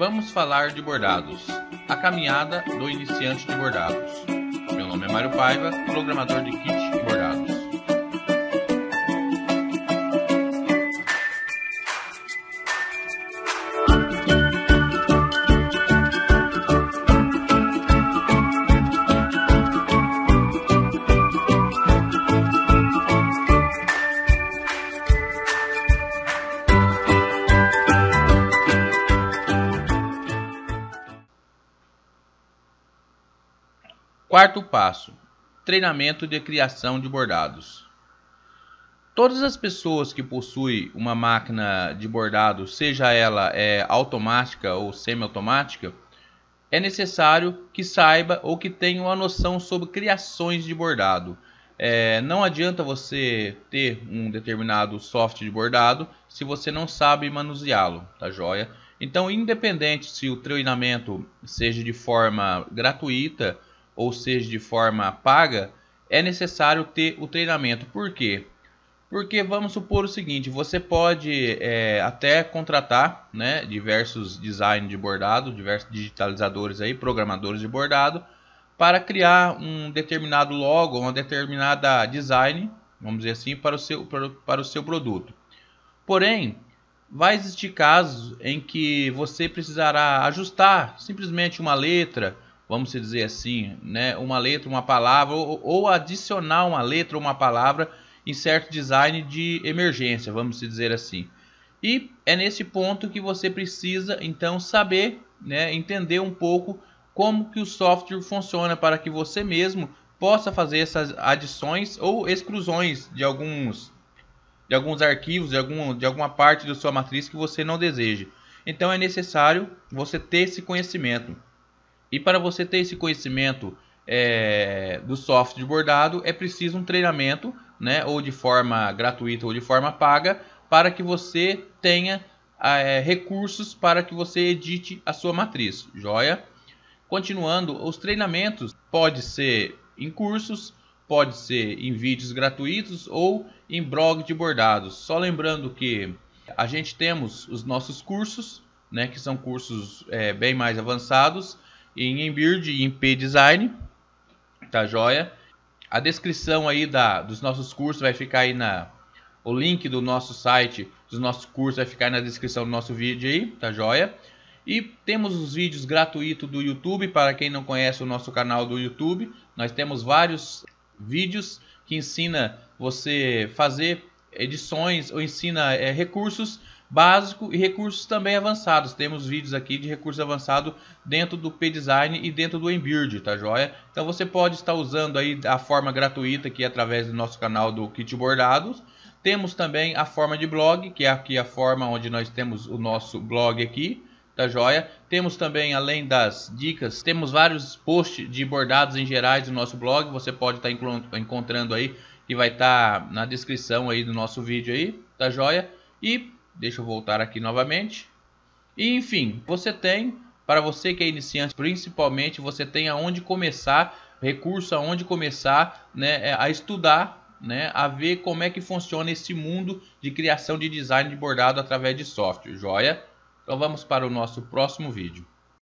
Vamos falar de bordados. A caminhada do iniciante de bordados. Meu nome é Mário Paiva, programador de kit Quarto passo: treinamento de criação de bordados. Todas as pessoas que possuem uma máquina de bordado, seja ela é, automática ou semiautomática, é necessário que saiba ou que tenha uma noção sobre criações de bordado. É, não adianta você ter um determinado software de bordado se você não sabe manuseá-lo, tá joia? Então, independente se o treinamento seja de forma gratuita ou seja, de forma paga, é necessário ter o treinamento. Por quê? Porque vamos supor o seguinte: você pode é, até contratar né, diversos design de bordado, diversos digitalizadores aí, programadores de bordado, para criar um determinado logo, uma determinada design, vamos dizer assim, para o seu, para, para o seu produto. Porém, vai existir casos em que você precisará ajustar simplesmente uma letra vamos dizer assim, né, uma letra, uma palavra, ou, ou adicionar uma letra ou uma palavra em certo design de emergência, vamos dizer assim. E é nesse ponto que você precisa então saber, né, entender um pouco como que o software funciona para que você mesmo possa fazer essas adições ou exclusões de alguns de alguns arquivos, de, algum, de alguma parte da sua matriz que você não deseja. Então é necessário você ter esse conhecimento. E para você ter esse conhecimento é, do software de bordado, é preciso um treinamento, né, ou de forma gratuita ou de forma paga, para que você tenha é, recursos para que você edite a sua matriz, joia? Continuando, os treinamentos pode ser em cursos, pode ser em vídeos gratuitos ou em blog de bordados. Só lembrando que a gente temos os nossos cursos, né, que são cursos é, bem mais avançados, em build e em P design, tá joia? A descrição aí da, dos nossos cursos vai ficar aí na o link do nosso site, dos nossos cursos vai ficar aí na descrição do nosso vídeo aí, tá joia? E temos os vídeos gratuitos do YouTube, para quem não conhece o nosso canal do YouTube, nós temos vários vídeos que ensina você fazer edições ou ensina é, recursos básico e recursos também avançados. Temos vídeos aqui de recurso avançado dentro do P-Design e dentro do Embird tá joia? Então você pode estar usando aí a forma gratuita que é através do nosso canal do Kit Bordados. Temos também a forma de blog, que é aqui a forma onde nós temos o nosso blog aqui, tá joia? Temos também, além das dicas, temos vários posts de bordados em gerais do nosso blog, você pode estar encontrando aí, que vai estar na descrição aí do nosso vídeo aí, tá joia? E Deixa eu voltar aqui novamente. E enfim, você tem, para você que é iniciante principalmente, você tem aonde começar, recurso aonde começar né, é, a estudar, né, a ver como é que funciona esse mundo de criação de design de bordado através de software, joia? Então vamos para o nosso próximo vídeo.